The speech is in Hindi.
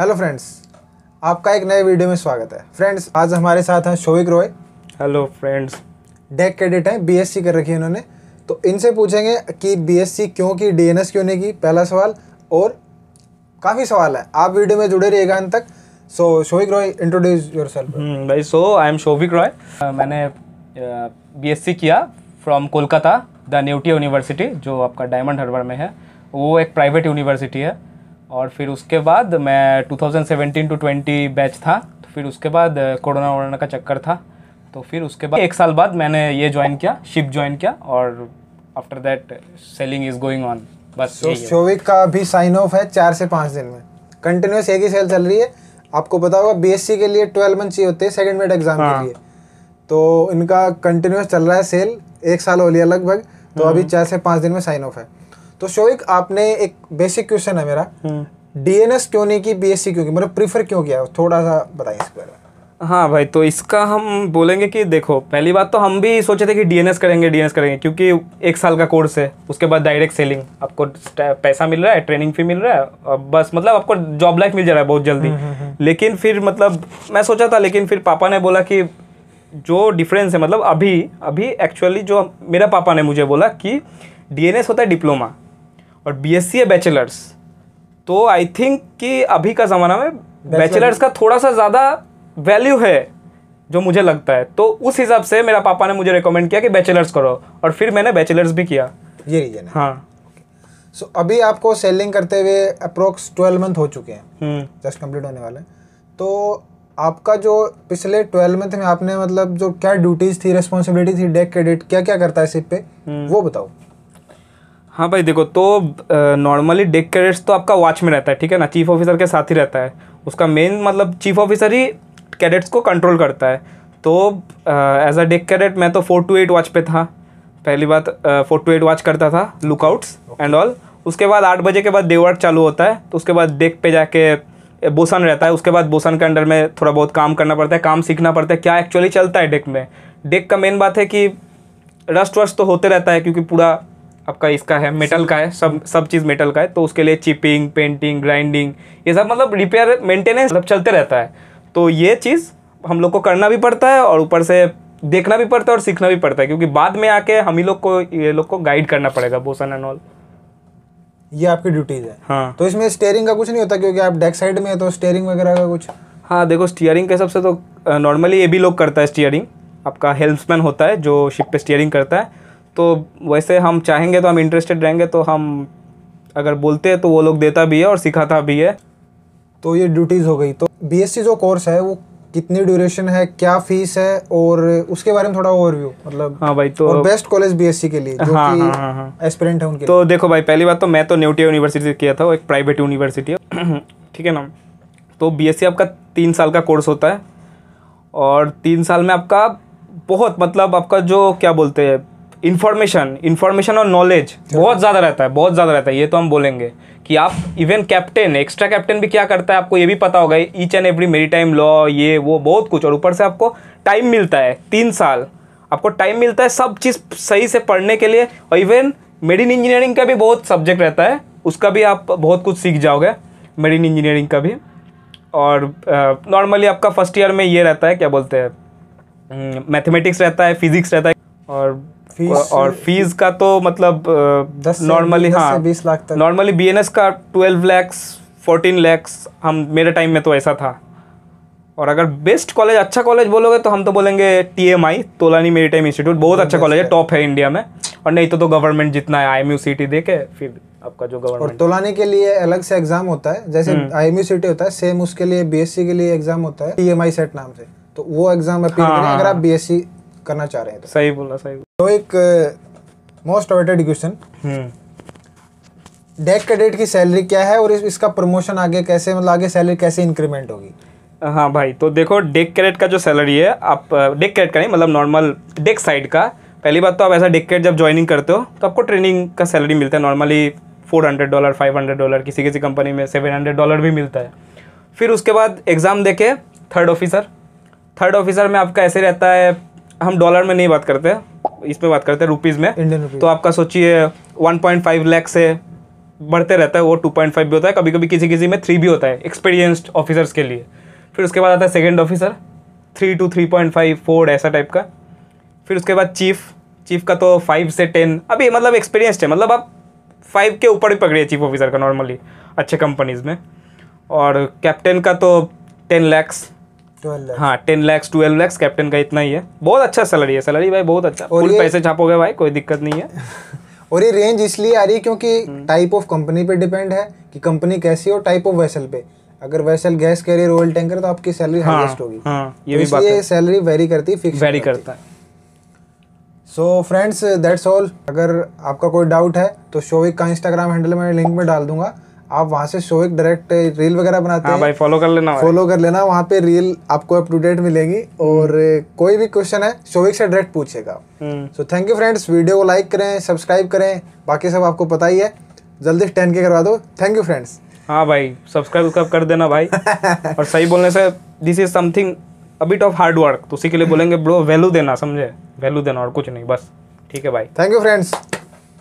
हेलो फ्रेंड्स आपका एक नए वीडियो में स्वागत है फ्रेंड्स आज हमारे साथ हैं Shovik Roy hello friends deck cadet हैं बीएससी कर रखी है इन्होंने तो इनसे पूछेंगे कि बीएससी क्यों की डीएनएस क्यों नहीं की पहला सवाल और काफ़ी सवाल है आप वीडियो में जुड़े रहिएगा अंत तक so Shovik Roy introduce hmm, your भाई so I am Shovik Roy मैंने बी uh, किया फ्रॉम कोलकाता द न्यूटी यूनिवर्सिटी जो आपका डायमंड हर्बर में है वो एक प्राइवेट यूनिवर्सिटी है और फिर उसके बाद मैं 2017 टू 20 बैच था तो फिर उसके बाद कोरोना वोरोना का चक्कर था तो फिर उसके बाद एक साल बाद मैंने ये ज्वाइन किया शिप ज्वाइन किया और after that sailing is going on बस so, शोविक का भी साइन ऑफ है चार से पाँच दिन में कंटिन्यूस एक ही सेल चल रही है आपको पता होगा बी के लिए ट्वेल्व मंथ ही होते हैं सेकेंड मेड एग्जाम के हाँ। लिए तो इनका कंटिन्यूस चल रहा है सेल एक साल हो लिया लगभग तो हम्म। अभी चार से पाँच दिन में साइन ऑफ है तो शोविक आपने एक बेसिक क्वेश्चन है मेरा डीएनएस हम्म। क्यों नहीं की बीएससी क्यों की मतलब प्रीफर क्यों किया थोड़ा सा बताइए इसके बारे में हाँ भाई तो इसका हम बोलेंगे कि देखो पहली बात तो हम भी सोचे थे कि डीएनएस करेंगे डीएनएस करेंगे क्योंकि एक साल का कोर्स है उसके बाद डायरेक्ट सेलिंग आपको पैसा मिल रहा है ट्रेनिंग फी मिल रहा है और बस मतलब आपको जॉब लाइफ मिल जा रहा है बहुत जल्दी हम्म, हम्म, लेकिन फिर मतलब मैं सोचा था लेकिन फिर पापा ने बोला कि जो डिफरेंस है मतलब अभी अभी एक्चुअली जो मेरा पापा ने मुझे बोला कि डी होता है डिप्लोमा और बी एस सी है बैचलर्स तो आई थिंक कि अभी का ज़माना में बैचलर्स का थोड़ा सा ज़्यादा वैल्यू है जो मुझे लगता है तो उस हिसाब से मेरा पापा ने मुझे रिकमेंड किया कि बैचलर्स करो और फिर मैंने बैचलर्स भी किया ये रीजन है हाँ सो okay. so, अभी आपको सेलिंग करते हुए अप्रोक्स ट्वेल्व मंथ हो चुके हैं जस्ट हम्म। कंप्लीट होने वाले तो आपका जो पिछले ट्वेल्व मंथ में आपने मतलब जो क्या ड्यूटीज थी रिस्पॉन्सिबिलिटी थी डेक क्रेडिट क्या क्या करता है सिप पे हम्म। वो बताओ हाँ भाई देखो तो नॉर्मली डेक कैडेट्स तो आपका वॉच में रहता है ठीक है ना चीफ ऑफिसर के साथ ही रहता है उसका मेन मतलब चीफ ऑफिसर ही कैडेट्स को कंट्रोल करता है तो एज अ डेक कैडेट मैं तो फोर टू एट वॉच पे था पहली बात फोर टू एट वॉच करता था लुकआउट्स एंड ऑल उसके बाद आठ बजे के बाद देव वर्क चालू होता है तो उसके बाद डेक पे जाके बोसन रहता है उसके बाद बोसन के अंडर में थोड़ा बहुत काम करना पड़ता है काम सीखना पड़ता है क्या एक्चुअली चलता है डेक में डेक का मेन बात है कि रस्ट वस्ट तो होते रहता है क्योंकि पूरा आपका इसका है मेटल का है सब सब चीज़ मेटल का है तो उसके लिए चिपिंग पेंटिंग ग्राइंडिंग ये सब मतलब रिपेयर मेंटेनेंस मतलब चलते रहता है तो ये चीज़ हम लोग को करना भी पड़ता है और ऊपर से देखना भी पड़ता है और सीखना भी पड़ता है क्योंकि बाद में आके हम ही लोग को ये लोग को गाइड करना पड़ेगा बोसन एंड ऑल ये आपकी ड्यूटीज है हाँ तो इसमें स्टेयरिंग का कुछ नहीं होता क्योंकि आप डेक साइड में है तो स्टेयरिंग वगैरह का कुछ हाँ देखो स्टीयरिंग के सबसे तो नॉर्मली ये भी लोग करता है स्टीयरिंग आपका हेल्प्समैन होता है जो शिप पे स्टीयरिंग करता है तो वैसे हम चाहेंगे तो हम इंटरेस्टेड रहेंगे तो हम अगर बोलते हैं तो वो लोग देता भी है और सिखाता भी है तो ये ड्यूटीज़ हो गई तो बीएससी जो कोर्स है वो कितनी ड्यूरेशन है क्या फीस है और उसके बारे में थोड़ा ओवरव्यू मतलब हाँ भाई तो और बेस्ट कॉलेज बीएससी के लिए जो हाँ, कि हाँ, हाँ, हाँ. एस्पिरेंट है उनके तो लिए। देखो भाई पहली बात तो मैं तो न्यूटिया यूनिवर्सिटी से किया था वो एक प्राइवेट यूनिवर्सिटी है ठीक है ना तो बीएससी आपका तीन साल का कोर्स होता है और तीन साल में आपका बहुत मतलब आपका जो क्या बोलते हैं इन्फॉर्मेशन इन्फॉर्मेशन और नॉलेज बहुत ज़्यादा रहता है बहुत ज़्यादा रहता है ये तो हम बोलेंगे कि आप इवन कैप्टन एक्स्ट्रा कैप्टन भी क्या करता है आपको ये भी पता होगा each and every maritime law ये वो बहुत कुछ और ऊपर से आपको टाइम मिलता है तीन साल आपको टाइम मिलता है सब चीज़ सही से पढ़ने के लिए और इवन मेडिन इंजीनियरिंग का भी बहुत सब्जेक्ट रहता है उसका भी आप बहुत कुछ सीख जाओगे मेडिन इंजीनियरिंग का भी और नॉर्मली uh, आपका फर्स्ट ईयर में ये रहता है क्या बोलते हैं मैथमेटिक्स हम्म, रहता है फिजिक्स रहता है और फीस और फीस का तो मतलब नॉर्मली हाँ बीस लाख तक नॉर्मली बी का ट्वेल्व लैक्स फोर्टीन लैक्स हम मेरे टाइम में तो ऐसा था और अगर बेस्ट कॉलेज अच्छा कॉलेज बोलोगे तो हम तो बोलेंगे टी एम आई तोलानी मेरी टाइम इंस्टीट्यूट बहुत अच्छा कॉलेज है टॉप है इंडिया में और नहीं तो तो गवर्नमेंट जितना है I M U C T दे के फिर आपका जो गवर्नमेंट और तोलानी के लिए अलग से एग्जाम होता है जैसे I M U C T होता है सेम उसके लिए बी एस सी के लिए एग्जाम होता है टी एम आई सेट नाम से तो वो एग्जाम हाँ, अगर हाँ, आप बी एस सी करना चाह रहे हैं तो सही बोला सही तो एक most awaited question deck cadet की सैलरी क्या है और इस, इसका प्रमोशन आगे कैसे मतलब आगे सैलरी कैसे इंक्रीमेंट होगी हाँ भाई तो देखो डेक कैडेट का जो सैलरी है आप डेक कैडेट का नहीं मतलब नॉर्मल डेक साइड का पहली बात तो आप ऐसा डेक कैडेट जब ज्वाइनिंग करते हो तो आपको ट्रेनिंग का सैलरी मिलता है normally four hundred dollar five hundred dollar किसी किसी कंपनी में सेवन हंड्रेड डॉलर भी मिलता है फिर उसके बाद एग्ज़ाम देखे थर्ड ऑफिसर थर्ड ऑफिसर में आपका ऐसे रहता है हम डॉलर में नहीं बात करते इसमें बात करते हैं रुपीज़ में इंडियन रुपीज तो आपका सोचिए वन पॉइंट फाइव लैख से बढ़ते रहता है वो टू पॉइंट फाइव भी होता है कभी कभी किसी किसी में थ्री भी होता है एक्सपीरियंस्ड ऑफिसर्स के लिए फिर उसके बाद आता है second officer three two three point five four ऐसा टाइप का फिर उसके बाद चीफ चीफ का तो फाइव से टेन अभी मतलब एक्सपीरियंस्ड है मतलब आप फाइव के ऊपर ही पकड़िए चीफ ऑफिसर का नॉर्मली अच्छे कंपनीज़ में और कैप्टन का तो टेन लैक्स हाँ ten lakhs twelve lakhs captain का इतना ही है बहुत अच्छा सैलरी है सैलरी भाई बहुत अच्छा फुल पैसे छापोगे भाई कोई दिक्कत नहीं है और ये रेंज इसलिए आ रही है क्योंकि टाइप ऑफ कंपनी पे डिपेंड है कि कंपनी कैसी हो टाइप ऑफ वेसल पे अगर vessel gas carrier oil tanker तो आपकी सैलरी हाँ, हाईएस्ट होगी हाँ, ये तो भी बात है सैलरी वेरी करती है फिक्स वेरी करता है सो फ्रेंड्स दैट्स ऑल अगर आपका कोई डाउट है तो शोविक का इंस्टाग्राम हैंडल में लिंक में डाल दूंगा आप वहाँ से एक डायरेक्ट रील वगैरह बनाते हाँ हैं भाई फॉलो कर लेना फॉलो कर लेना वहाँ पे रील आपको अप टू डेट मिलेगी और कोई भी क्वेश्चन है शोविक से डायरेक्ट पूछेगा so thank you friends video को लाइक करें सब्सक्राइब करें बाकी सब आपको पता ही है जल्दी टेन के करवा दो थैंक यू फ्रेंड्स हाँ भाई सब्सक्राइब कर देना भाई और सही बोलने से this is something a bit of hard work तो उसी के लिए बोलेंगे ब्रो वैल्यू देना समझे वैल्यू देना और कुछ नहीं बस ठीक है भाई थैंक यू फ्रेंड्स